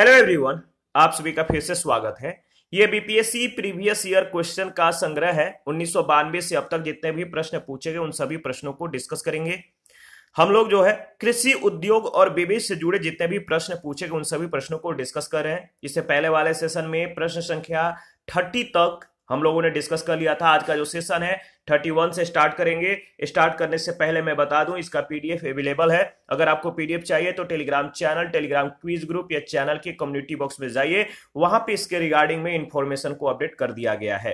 hello everyone आप सभी का फिर से स्वागत है ये बीपीएससी प्रीवियस ईयर क्वेश्चन का संग्रह है उन्नीस से अब तक जितने भी प्रश्न पूछे गए उन सभी प्रश्नों को डिस्कस करेंगे हम लोग जो है कृषि उद्योग और विविध से जुड़े जितने भी प्रश्न पूछे गए उन सभी प्रश्नों को डिस्कस कर रहे हैं इससे पहले वाले सेशन में प्रश्न संख्या थर्टी तक हम लोगों ने डिस्कस कर लिया था आज का जो सेशन है 31 से स्टार्ट करेंगे स्टार्ट करने से पहले मैं बता दूं इसका पीडीएफ अवेलेबल है अगर आपको पीडीएफ चाहिए तो Telegram channel Telegram quiz group या चैनल के कम्युनिटी बॉक्स में जाइए वहां पे इसके रिगार्डिंग में इंफॉर्मेशन को अपडेट कर दिया गया है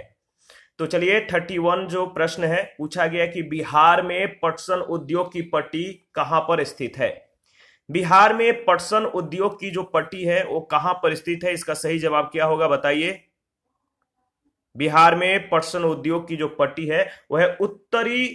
तो चलिए 31 जो प्रश्न है पूछा गया कि बिहार में पटसन उद्योग की पट्टी कहां पर स्थित है बिहार में पटसन उद्योग की जो पट्टी है वो कहां पर स्थित है इसका सही जवाब क्या होगा बताइए बिहार में पटसन उद्योग की जो पट्टी है वह है उत्तरी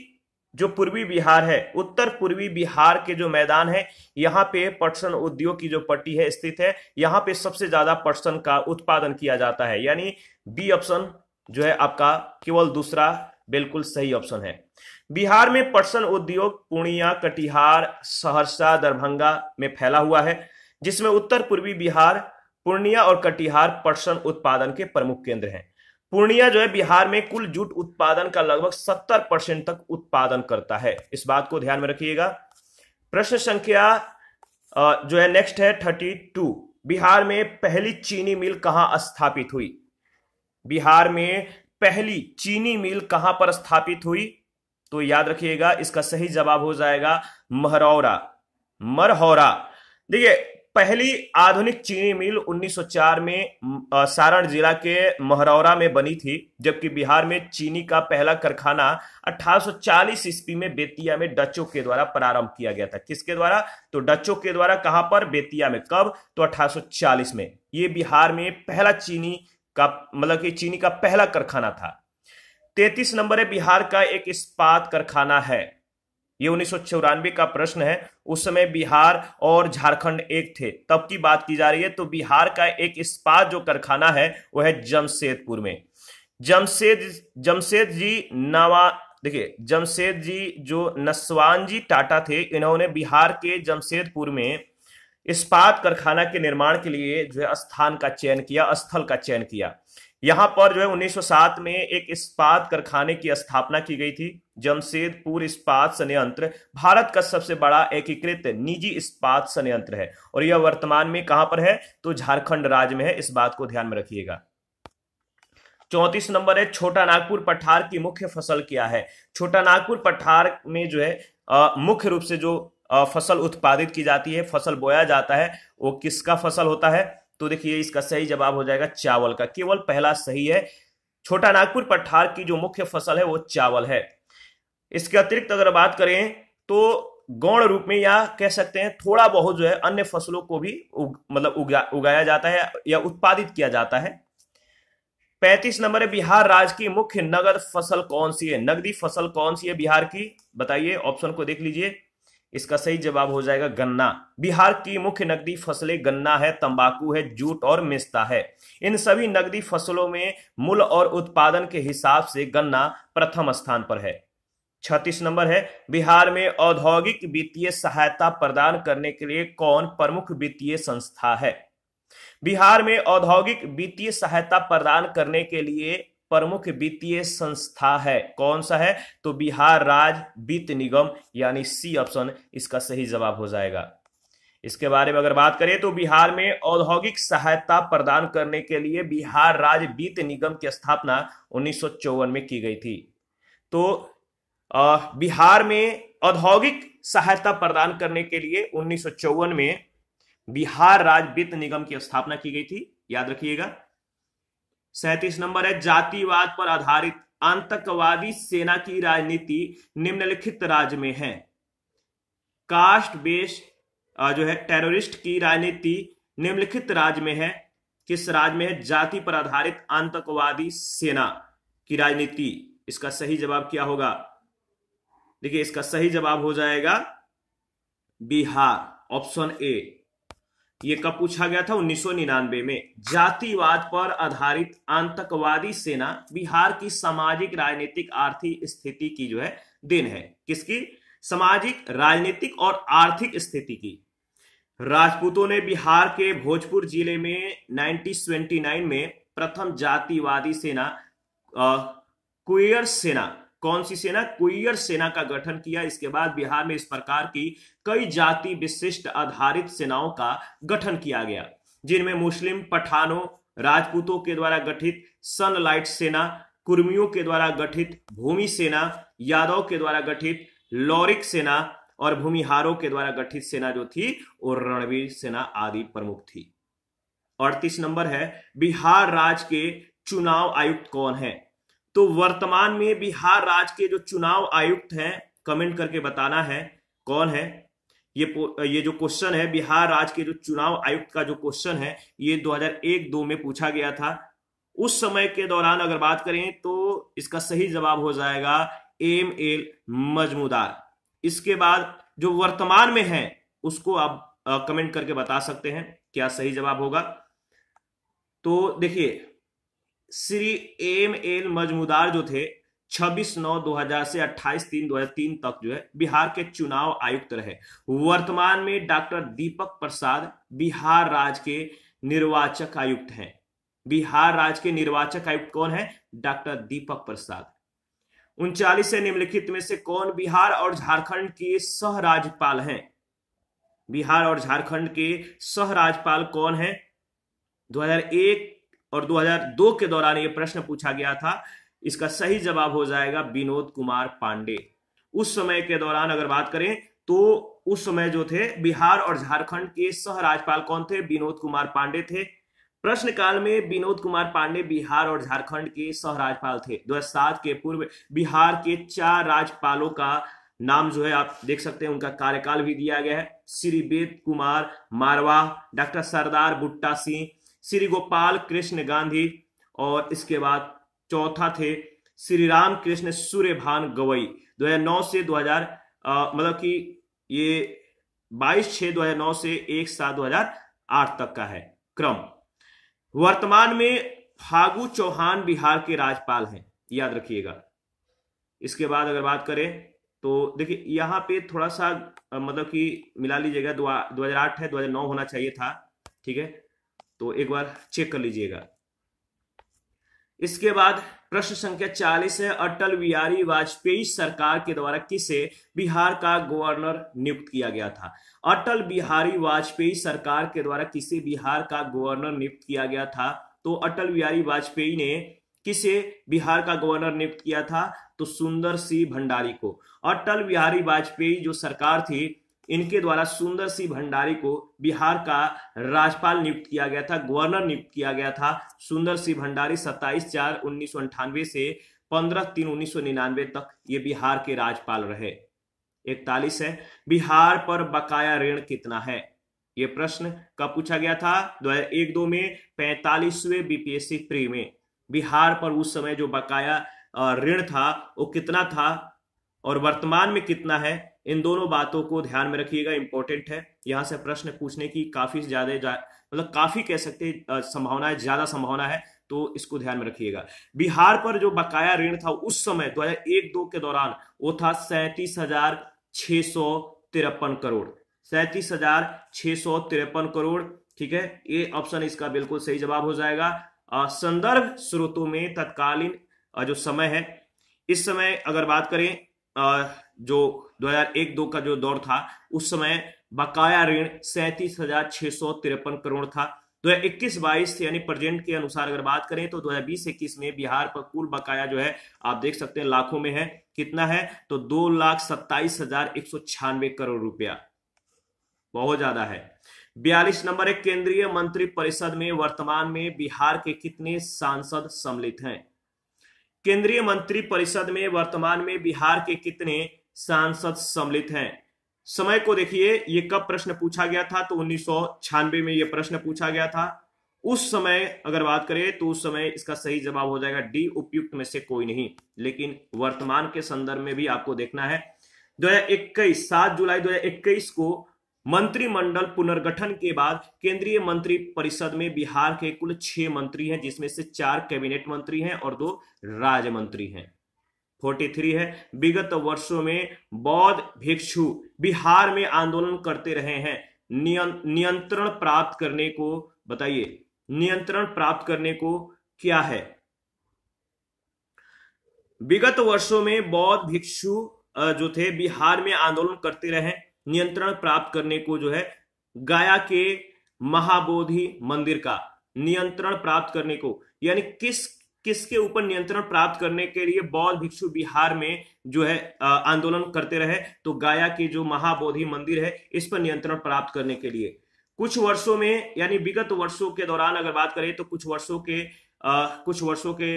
जो पूर्वी बिहार है उत्तर पूर्वी बिहार के जो मैदान है यहाँ पे पटसन उद्योग की जो पट्टी है स्थित है यहाँ पे सबसे ज्यादा पटसन का उत्पादन किया जाता है यानी बी ऑप्शन जो है आपका केवल दूसरा बिल्कुल सही ऑप्शन है बिहार में पटसन उद्योग पूर्णिया कटिहार सहरसा दरभंगा में फैला हुआ है जिसमें उत्तर पूर्वी बिहार पूर्णिया और कटिहार पटसन उत्पादन के प्रमुख केंद्र हैं पूर्णिया जो है बिहार में कुल जूट उत्पादन का लगभग सत्तर परसेंट तक उत्पादन करता है इस बात को ध्यान में रखिएगा प्रश्न संख्या जो है नेक्स्ट है थर्टी टू बिहार में पहली चीनी मिल कहां स्थापित हुई बिहार में पहली चीनी मिल कहां पर स्थापित हुई तो याद रखिएगा इसका सही जवाब हो जाएगा महरौरा मरहौरा देखिए पहली आधुनिक चीनी मिल 1904 में सारण जिला के महरौरा में बनी थी जबकि बिहार में चीनी का पहला कारखाना 1840 ईस्वी में बेतिया में डचों के द्वारा प्रारंभ किया गया था किसके द्वारा तो डचों के द्वारा कहां पर बेतिया में कब तो 1840 में ये बिहार में पहला चीनी का मतलब कि चीनी का पहला कारखाना था तैतीस नंबर है बिहार का एक इस्पात कारखाना है ये उन्नीस का प्रश्न है उस समय बिहार और झारखंड एक थे तब की बात की जा रही है तो बिहार का एक इस्पात जो कारखाना है वह है जमशेदपुर में जमशेद जमशेद जी नवा देखिए जमशेद जी जो नस्वान जी टाटा थे इन्होंने बिहार के जमशेदपुर में इस्पात कारखाना के निर्माण के लिए जो है स्थान का चयन किया स्थल का चयन किया यहां पर जो है 1907 में एक इस्पात कारखाने की स्थापना की गई थी जमशेदपुर इस्पात संयंत्र भारत का सबसे बड़ा एकीकृत निजी इस्पात संयंत्र है और यह वर्तमान में कहां पर है तो झारखंड राज्य में है इस बात को ध्यान में रखिएगा चौंतीस नंबर है छोटा नागपुर पठार की मुख्य फसल क्या है छोटा नागपुर पठार में जो है आ, मुख्य रूप से जो आ, फसल उत्पादित की जाती है फसल बोया जाता है वो किसका फसल होता है तो देखिए इसका सही जवाब हो जाएगा चावल का केवल पहला सही है छोटा नागपुर पठार की जो मुख्य फसल है वो चावल है इसके अतिरिक्त अगर बात करें तो गौण रूप में या कह सकते हैं थोड़ा बहुत जो है अन्य फसलों को भी उग, मतलब उगा, उगाया जाता है या उत्पादित किया जाता है पैंतीस नंबर है बिहार राज्य की मुख्य नगद फसल कौन सी है नगदी फसल कौन सी है बिहार की बताइए ऑप्शन को देख लीजिए इसका सही जवाब हो जाएगा गन्ना बिहार की मुख्य नकदी फसलें गन्ना है तंबाकू है जूट और मेस्ता है इन सभी नकदी फसलों में मूल और उत्पादन के हिसाब से गन्ना प्रथम स्थान पर है छत्तीस नंबर है बिहार में औद्योगिक वित्तीय सहायता प्रदान करने के लिए कौन प्रमुख वित्तीय संस्था है बिहार में औद्योगिक वित्तीय सहायता प्रदान करने के लिए प्रमुख वित्तीय संस्था है कौन सा है तो बिहार राज्य वित्त निगम यानी सी ऑप्शन इसका सही जवाब हो जाएगा इसके बारे में अगर बात करें तो बिहार में औद्योगिक सहायता प्रदान करने के लिए बिहार राज्य वित्त निगम की स्थापना उन्नीस में की गई थी तो आ, बिहार में औद्योगिक सहायता प्रदान करने के लिए उन्नीस में बिहार राज्य वित्त निगम की स्थापना की गई थी याद रखिएगा सैतीस नंबर है जातिवाद पर आधारित आतंकवादी सेना की राजनीति निम्नलिखित राज्य में है कास्ट बेस जो है टेररिस्ट की राजनीति निम्नलिखित राज्य में है किस राज्य में है जाति पर आधारित आतंकवादी सेना की राजनीति इसका सही जवाब क्या होगा देखिए इसका सही जवाब हो जाएगा बिहार ऑप्शन ए ये कब पूछा गया था उन्नीस में जातिवाद पर आधारित आतंकवादी सेना बिहार की सामाजिक राजनीतिक आर्थिक स्थिति की जो है दिन है किसकी सामाजिक राजनीतिक और आर्थिक स्थिति की राजपूतों ने बिहार के भोजपुर जिले में 1929 में प्रथम जातिवादी सेना क्वियर सेना कौन सी सेना कुयर सेना का गठन किया इसके बाद बिहार में इस प्रकार की कई जाति विशिष्ट आधारित सेनाओं का गठन किया गया जिनमें मुस्लिम पठानों राजपूतों के द्वारा गठित सनलाइट सेना कुर्मियों के द्वारा गठित भूमि सेना यादव के द्वारा गठित लौरिक सेना और भूमिहारों के द्वारा गठित सेना जो थी और रणवीर सेना आदि प्रमुख थी अड़तीस नंबर है बिहार राज्य के चुनाव आयुक्त कौन है तो वर्तमान में बिहार राज्य के जो चुनाव आयुक्त हैं कमेंट करके बताना है कौन है ये ये जो क्वेश्चन है बिहार राज्य के जो चुनाव आयुक्त का जो क्वेश्चन है ये 2001-2 में पूछा गया था उस समय के दौरान अगर बात करें तो इसका सही जवाब हो जाएगा एम एल मजमूदार इसके बाद जो वर्तमान में है उसको आप कमेंट करके बता सकते हैं क्या सही जवाब होगा तो देखिए श्री एम एल मजमुदार जो थे 26 नौ 2000 से 28 तीन 2003 तक जो है बिहार के चुनाव आयुक्त रहे वर्तमान में डॉक्टर दीपक प्रसाद बिहार राज्य के निर्वाचक आयुक्त हैं बिहार राज्य के निर्वाचक आयुक्त कौन है डॉक्टर दीपक प्रसाद उनचालीस से निम्नलिखित में से कौन बिहार और झारखंड के सह राज्यपाल हैं बिहार और झारखंड के सह राज्यपाल कौन है 2001 और 2002 के दौरान यह प्रश्न पूछा गया था इसका सही जवाब हो जाएगा विनोद कुमार पांडे उस समय के दौरान अगर बात करें तो उस समय जो थे बिहार और झारखंड के सह राज्यपाल कौन थे विनोद कुमार पांडे थे प्रश्न काल में विनोद कुमार पांडे बिहार और झारखंड के सह राज्यपाल थे दो के पूर्व बिहार के चार राज्यपालों का नाम जो है आप देख सकते हैं उनका कार्यकाल भी दिया गया है श्री वेद कुमार मारवा डॉक्टर सरदार बुट्टा सिंह श्री गोपाल कृष्ण गांधी और इसके बाद चौथा थे श्री राम कृष्ण सूर्यभान गवई 2009 से 2000 हजार मतलब कि ये 22 छः 2009 से एक सात 2008 तक का है क्रम वर्तमान में फागु चौहान बिहार के राज्यपाल हैं याद रखिएगा इसके बाद अगर बात करें तो देखिए यहाँ पे थोड़ा सा मतलब कि मिला लीजिएगा दो हजार आठ है दो हजार नौ होना चाहिए था ठीक है तो एक बार चेक कर लीजिएगा इसके बाद प्रश्न संख्या 40 है अटल बिहारी वाजपेयी सरकार के द्वारा किसे बिहार का गवर्नर नियुक्त किया गया था अटल बिहारी वाजपेयी सरकार के द्वारा किसे बिहार का गवर्नर नियुक्त किया गया था तो अटल बिहारी वाजपेयी ने किसे बिहार का गवर्नर नियुक्त किया था तो सुंदर सिंह भंडारी को अटल बिहारी वाजपेयी जो सरकार थी इनके द्वारा सुंदर सिंह भंडारी को बिहार का राज्यपाल नियुक्त किया गया था गवर्नर नियुक्त किया गया था सुंदर सिंह भंडारी सत्ताईस चार उन्नीस सौ अंठानवे से पंद्रह तीन उन्नीस सौ निन्यानवे तक ये बिहार के राज्यपाल रहे इकतालीस है बिहार पर बकाया ऋण कितना है ये प्रश्न कब पूछा गया था दो हजार एक दो में पैंतालीसवें बीपीएससी प्री में बिहार पर उस समय जो बकाया ऋण था वो कितना था और वर्तमान में कितना है इन दोनों बातों को ध्यान में रखिएगा इंपॉर्टेंट है यहाँ से प्रश्न पूछने की काफी ज्यादा मतलब काफी कह सकते संभावना है ज्यादा संभावना है तो इसको ध्यान में रखिएगा बिहार पर जो बकाया ऋण था उस समय दो हजार एक दो के दौरान वो था सैंतीस हजार छह सौ तिरपन करोड़ सैतीस हजार छह सौ तिरपन करोड़ ठीक है ये ऑप्शन इसका बिल्कुल सही जवाब हो जाएगा संदर्भ स्रोतों में तत्कालीन जो समय है इस समय अगर बात करें जो 2001-2 का जो दौर था उस समय बकाया ऋण सैंतीस हजार छह सौ तिरपन करोड़ था दो हजार इक्कीस बाईस यानी प्रेजेंट के अनुसार अगर बात करें तो दो हजार बीस इक्कीस में बिहार पर कुल बकाया जो है आप देख सकते हैं लाखों में है कितना है तो दो लाख सत्ताईस हजार एक सौ छियानवे करोड़ रुपया बहुत ज्यादा है बयालीस नंबर है केंद्रीय मंत्रिपरिषद में वर्तमान में बिहार के कितने सांसद सम्मिलित हैं केंद्रीय मंत्री परिषद में वर्तमान में बिहार के कितने सांसद सम्मिलित हैं समय को देखिए ये कब प्रश्न पूछा गया था तो उन्नीस में यह प्रश्न पूछा गया था उस समय अगर बात करें तो उस समय इसका सही जवाब हो जाएगा डी उपयुक्त में से कोई नहीं लेकिन वर्तमान के संदर्भ में भी आपको देखना है 2021 सात जुलाई 2021 को मंत्रिमंडल पुनर्गठन के बाद केंद्रीय मंत्री परिषद में बिहार के कुल छह मंत्री हैं जिसमें से चार कैबिनेट मंत्री हैं और दो राज्य मंत्री हैं 43 है विगत वर्षों में बौद्ध भिक्षु बिहार में आंदोलन करते रहे हैं नियंत्रण प्राप्त करने को बताइए नियंत्रण प्राप्त करने को क्या है विगत वर्षों में बौद्ध भिक्षु जो थे बिहार में आंदोलन करते रहे नियंत्रण प्राप्त करने को जो है गया के महाबोधि मंदिर का नियंत्रण प्राप्त करने को यानी किस किसके ऊपर नियंत्रण प्राप्त करने के लिए बौद्ध भिक्षु बिहार में जो है आंदोलन करते रहे तो गाया के जो महाबोधि मंदिर है इस पर नियंत्रण प्राप्त करने के लिए कुछ वर्षों में यानी विगत वर्षों के दौरान अगर बात करें तो कुछ वर्षों के आ, कुछ वर्षों के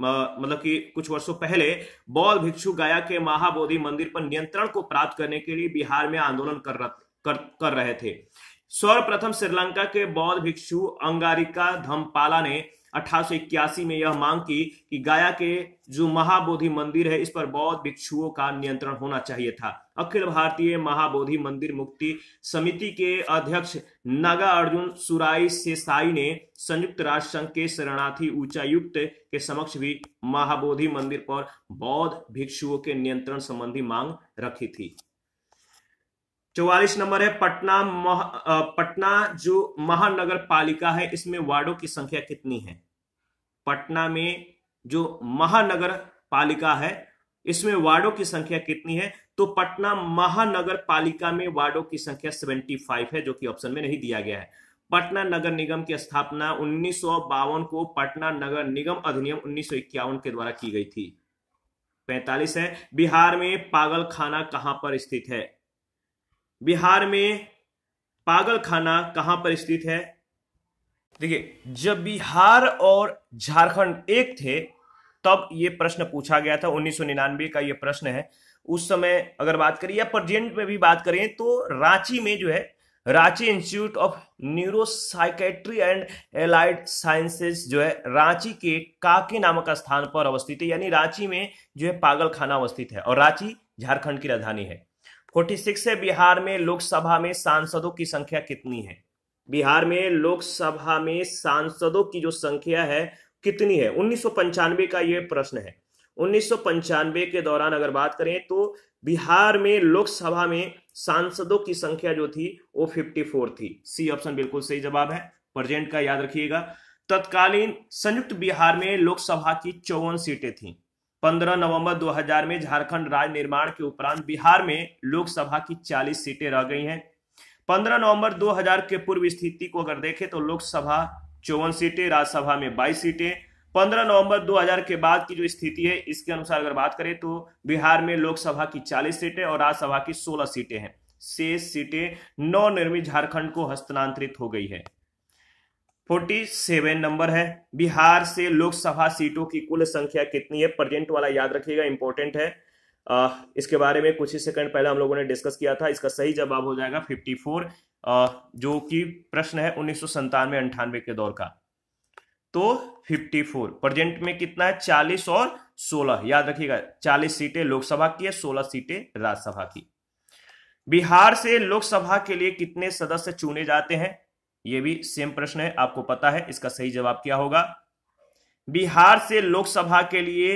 मतलब कि कुछ वर्षों पहले बौद्ध भिक्षु गया के महाबोधि मंदिर पर नियंत्रण को प्राप्त करने के लिए बिहार में आंदोलन कर, कर, कर रहे थे सर्वप्रथम श्रीलंका के बौद्ध भिक्षु अंगारिका धमपाला ने अठारह में यह मांग की कि गया के जो महाबोधि मंदिर है इस पर बौद्ध भिक्षुओं का नियंत्रण होना चाहिए था अखिल भारतीय महाबोधि मंदिर मुक्ति समिति के अध्यक्ष नागा अर्जुन सुराई सेसाई ने संयुक्त राष्ट्र संघ के शरणार्थी उच्चायुक्त के समक्ष भी महाबोधि मंदिर पर बौद्ध भिक्षुओं के नियंत्रण संबंधी मांग रखी थी चौवालीस नंबर है पटना मह, पटना जो महानगर पालिका है इसमें वार्डों की संख्या कितनी है पटना में जो महानगर पालिका है इसमें वार्डों की संख्या कितनी है तो पटना महानगर पालिका में वार्डो की संख्या 75 है जो कि ऑप्शन में नहीं दिया गया है पटना नगर निगम की स्थापना उन्नीस को पटना नगर निगम अधिनियम उन्नीस के द्वारा की गई थी पैंतालीस है बिहार में पागल खाना कहां पर स्थित है बिहार में पागल खाना कहां पर स्थित है देखिए जब बिहार और झारखंड एक थे तब ये प्रश्न पूछा गया था उन्नीस का ये प्रश्न है उस समय अगर बात करें या प्रजेंट में भी बात करें तो रांची में जो है Ranchi institute of neuropsychiatry and allied sciences जो है रांची के काके नामक स्थान पर अवस्थित है यानी रांची में जो है पागलखाना अवस्थित है और रांची झारखंड की राजधानी है 46 है बिहार में लोकसभा में सांसदों की संख्या कितनी है बिहार में लोकसभा में सांसदों की जो संख्या है कितनी है उन्नीस का यह प्रश्न है उन्नीस के दौरान अगर बात करें तो बिहार में लोकसभा में सांसदों की संख्या जो थी वो 54 थी सी ऑप्शन बिल्कुल सही जवाब है प्रजेंट का याद रखिएगा तत्कालीन संयुक्त बिहार में लोकसभा की चौवन सीटें थी 15 नवंबर 2000 में झारखंड राज्य निर्माण के उपरांत बिहार में लोकसभा की 40 सीटें रह गई हैं 15 नवंबर 2000 के पूर्व स्थिति को अगर देखें तो लोकसभा चौवन सीटें राज्यसभा में 22 सीटें 15 नवंबर 2000 के बाद की जो स्थिति है इसके अनुसार अगर बात करें तो बिहार में लोकसभा की 40 सीटें और राज्यसभा की 16 सीटें हैं शेष सीटें नवनिर्मित झारखंड को हस्तांतरित हो गई है 47 नंबर है बिहार से लोकसभा सीटों की कुल संख्या कितनी है प्रजेंट वाला याद रखिएगा इंपॉर्टेंट है आ, इसके बारे में कुछ ही सेकंड पहले हम लोगों ने डिस्कस किया था इसका सही जवाब हो जाएगा 54 आ, जो कि प्रश्न है उन्नीस सौ के दौर का तो 54 प्रेजेंट में कितना है 40 और 16 याद रखिएगा 40 सीटें लोकसभा की है 16 सीटें राज्यसभा की बिहार से लोकसभा के लिए कितने सदस्य चुने जाते हैं यह भी सेम प्रश्न है आपको पता है इसका सही जवाब क्या होगा बिहार से लोकसभा के लिए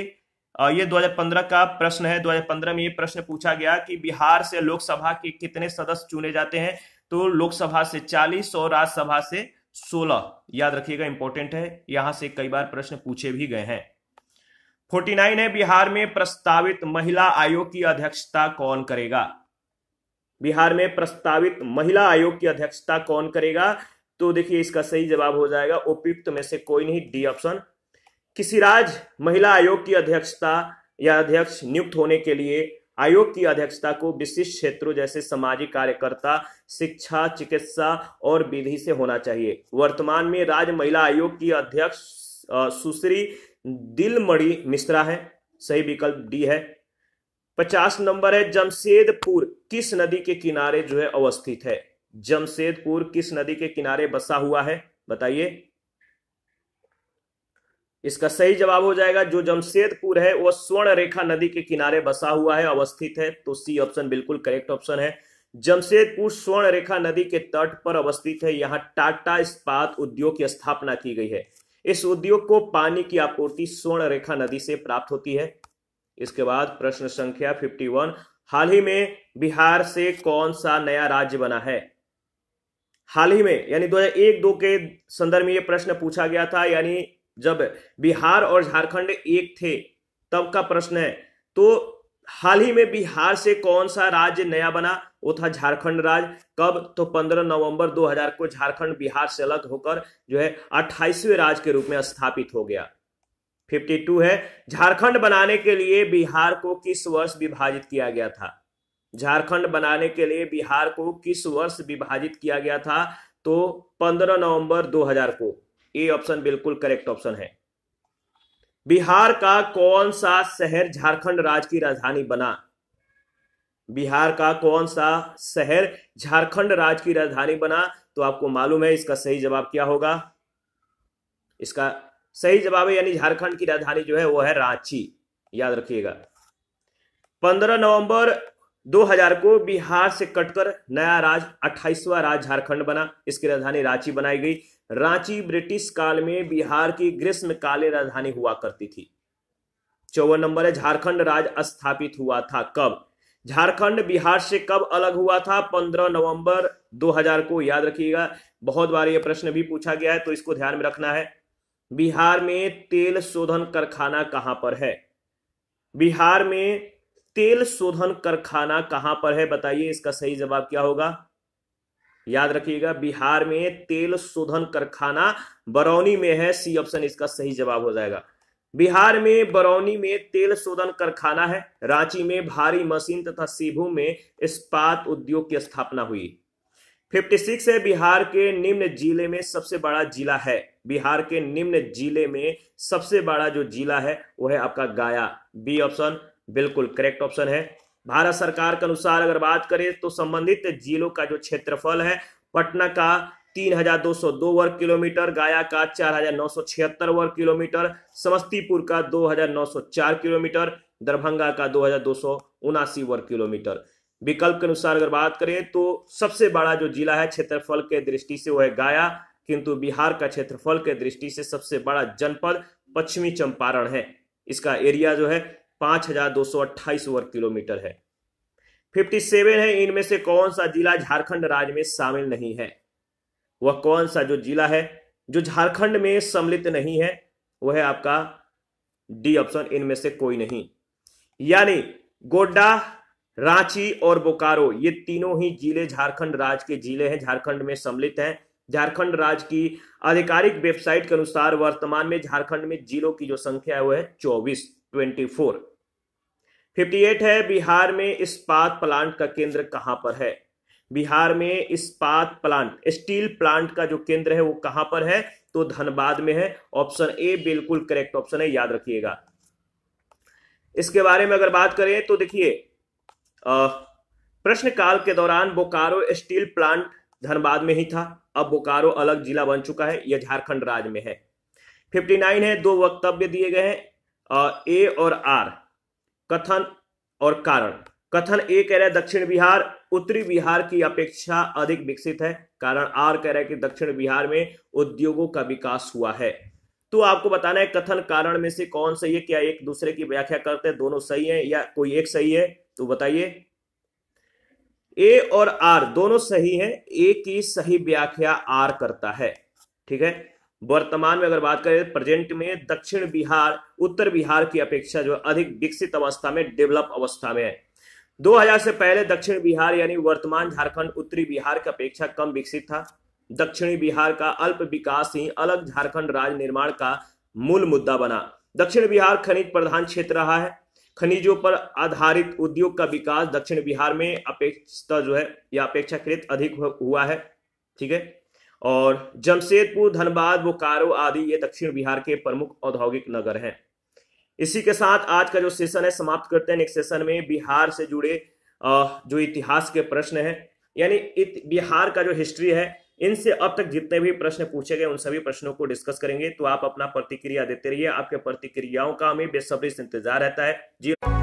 ये 2015 का प्रश्न है 2015 में ये प्रश्न पूछा गया कि बिहार से लोकसभा के कितने सदस्य चुने जाते हैं तो लोकसभा से 40 और राज्यसभा से सोलह याद रखिएगा इंपॉर्टेंट है यहां से कई बार प्रश्न पूछे भी गए हैं फोर्टी नाइन है बिहार में प्रस्तावित महिला आयोग की अध्यक्षता कौन करेगा बिहार में प्रस्तावित महिला आयोग की अध्यक्षता कौन करेगा तो देखिए इसका सही जवाब हो जाएगा उपयुक्त में से कोई नहीं डी ऑप्शन किसी राज्य महिला आयोग की अध्यक्षता या अध्यक्ष नियुक्त होने के लिए आयोग की अध्यक्षता को विशिष्ट क्षेत्रों जैसे सामाजिक कार्यकर्ता शिक्षा चिकित्सा और विधि से होना चाहिए वर्तमान में राज्य महिला आयोग की अध्यक्ष सुश्री दिलमणि मिश्रा है सही विकल्प डी है पचास नंबर है जमशेदपुर किस नदी के किनारे जो है अवस्थित है जमशेदपुर किस नदी के किनारे बसा हुआ है बताइए इसका सही जवाब हो जाएगा जो जमशेदपुर है वह स्वर्ण रेखा नदी के किनारे बसा हुआ है अवस्थित है तो सी ऑप्शन बिल्कुल करेक्ट ऑप्शन है जमशेदपुर स्वर्ण रेखा नदी के तट पर अवस्थित है यहाँ टाटा इस्पात उद्योग की स्थापना की गई है इस उद्योग को पानी की आपूर्ति स्वर्ण रेखा नदी से प्राप्त होती है इसके बाद प्रश्न संख्या 51 हाल ही में बिहार से कौन सा नया राज्य बना है हाल ही में यानी 2001-2 के संदर्भ में यह प्रश्न पूछा गया था यानी जब बिहार और झारखंड एक थे तब का प्रश्न है तो हाल ही में बिहार से कौन सा राज्य नया बना वो था झारखंड राज्य कब तो 15 नवंबर 2000 को झारखंड बिहार से अलग होकर जो है अट्ठाईसवें राज्य के रूप में स्थापित हो गया 52 है झारखंड बनाने के लिए बिहार को किस वर्ष विभाजित किया गया था झारखंड बनाने के लिए बिहार को किस वर्ष विभाजित किया गया था तो 15 नवंबर 2000 को ए ऑप्शन बिल्कुल करेक्ट ऑप्शन है बिहार का कौन सा शहर झारखंड राज्य की राजधानी बना बिहार का कौन सा शहर झारखंड राज्य की राजधानी बना तो आपको मालूम है इसका सही जवाब क्या होगा इसका सही जवाब है यानी झारखंड की राजधानी जो है वो है रांची याद रखिएगा पंद्रह नवंबर 2000 को बिहार से कटकर नया राज 28वां राज झारखंड बना इसकी राजधानी रांची बनाई गई रांची ब्रिटिश काल में बिहार की ग्रीष्म राजधानी हुआ करती थी चौवन नंबर है झारखंड राज स्थापित हुआ था कब झारखंड बिहार से कब अलग हुआ था 15 नवंबर 2000 को याद रखिएगा बहुत बार यह प्रश्न भी पूछा गया है तो इसको ध्यान में रखना है बिहार में तेल शोधन कारखाना कहां पर है बिहार में तेल शोधन कारखाना कहां पर है बताइए इसका सही जवाब क्या होगा याद रखिएगा बिहार में तेल शोधन कारखाना बरौनी में है सी ऑप्शन इसका सही जवाब हो जाएगा बिहार में बरौनी में तेल शोधन कारखाना है रांची में भारी मशीन तथा सीभू में इस्पात उद्योग की स्थापना हुई 56 है बिहार के निम्न जिले में सबसे बड़ा जिला है बिहार के निम्न जिले में सबसे बड़ा जो जिला है वह है आपका गया बी ऑप्शन बिल्कुल करेक्ट ऑप्शन है भारत सरकार के अनुसार अगर बात करें तो संबंधित जिलों का जो क्षेत्रफल है पटना का 3,202 वर्ग किलोमीटर गया का 4,976 वर्ग किलोमीटर समस्तीपुर का 2,904 किलोमीटर दरभंगा का दो वर्ग किलोमीटर विकल्प के अनुसार अगर बात करें तो सबसे बड़ा जो जिला है क्षेत्रफल के दृष्टि से वह है गया किंतु बिहार का क्षेत्रफल के दृष्टि से सबसे बड़ा जनपद पश्चिमी चंपारण है इसका एरिया जो है पांच हजार दो सौ अट्ठाईस वर्ग किलोमीटर है फिफ्टी सेवन है इनमें से कौन सा जिला झारखंड राज्य में शामिल नहीं है वह कौन सा जो जिला है जो झारखंड में सम्मिलित नहीं है वह है आपका डी ऑप्शन इनमें से कोई नहीं यानी गोड्डा रांची और बोकारो ये तीनों ही जिले झारखंड राज्य के जिले हैं झारखंड में सम्मिलित हैं झारखंड राज्य की आधिकारिक वेबसाइट के अनुसार वर्तमान में झारखंड में जिलों की जो संख्या है वह है चौबीस फिफ्टी एट है बिहार में इस्पात प्लांट का केंद्र कहां पर है बिहार में इस्पात प्लांट स्टील प्लांट का जो केंद्र है वो कहां पर है तो धनबाद में है ऑप्शन ए बिल्कुल करेक्ट ऑप्शन है याद रखिएगा इसके बारे में अगर बात करें तो देखिए प्रश्नकाल के दौरान बोकारो स्टील प्लांट धनबाद में ही था अब बोकारो अलग जिला बन चुका है यह झारखंड राज्य में है 59 है दो वक्तव्य दिए गए हैं ए और आर कथन और कारण कथन ए कह रहा है दक्षिण बिहार उत्तरी बिहार की अपेक्षा अधिक विकसित है कारण आर कह रहा है कि दक्षिण बिहार में उद्योगों का विकास हुआ है तो आपको बताना है कथन कारण में से कौन सही है क्या एक दूसरे की व्याख्या करते हैं दोनों सही है या कोई एक सही है तो बताइए ए और आर दोनों सही है ए की सही व्याख्या आर करता है ठीक है वर्तमान में अगर बात करें प्रेजेंट में दक्षिण बिहार उत्तर बिहार की अपेक्षा जो अधिक विकसित अवस्था में डेवलप अवस्था में है 2000 से पहले दक्षिण बिहार यानी वर्तमान झारखंड उत्तरी बिहार की अपेक्षा कम विकसित था दक्षिणी बिहार का अल्प विकास ही अलग झारखंड राज्य निर्माण का मूल मुद्दा बना दक्षिण बिहार खनिज प्रधान क्षेत्र रहा है खनिजों पर आधारित उद्योग का विकास दक्षिण बिहार में अपेक्षा जो है या अपेक्षाकृत अधिक हुआ है ठीक है और जमशेदपुर धनबाद बोकारो आदि ये दक्षिण बिहार के प्रमुख औद्योगिक नगर हैं इसी के साथ आज का जो सेशन है समाप्त करते हैं नेक्स्ट सेशन में बिहार से जुड़े जो इतिहास के प्रश्न हैं यानी बिहार का जो हिस्ट्री है इनसे अब तक जितने भी प्रश्न पूछे गए उन सभी प्रश्नों को डिस्कस करेंगे तो आप अपना प्रतिक्रिया देते रहिए आपके प्रतिक्रियाओं का हमें बेसब्री से इंतजार रहता है जी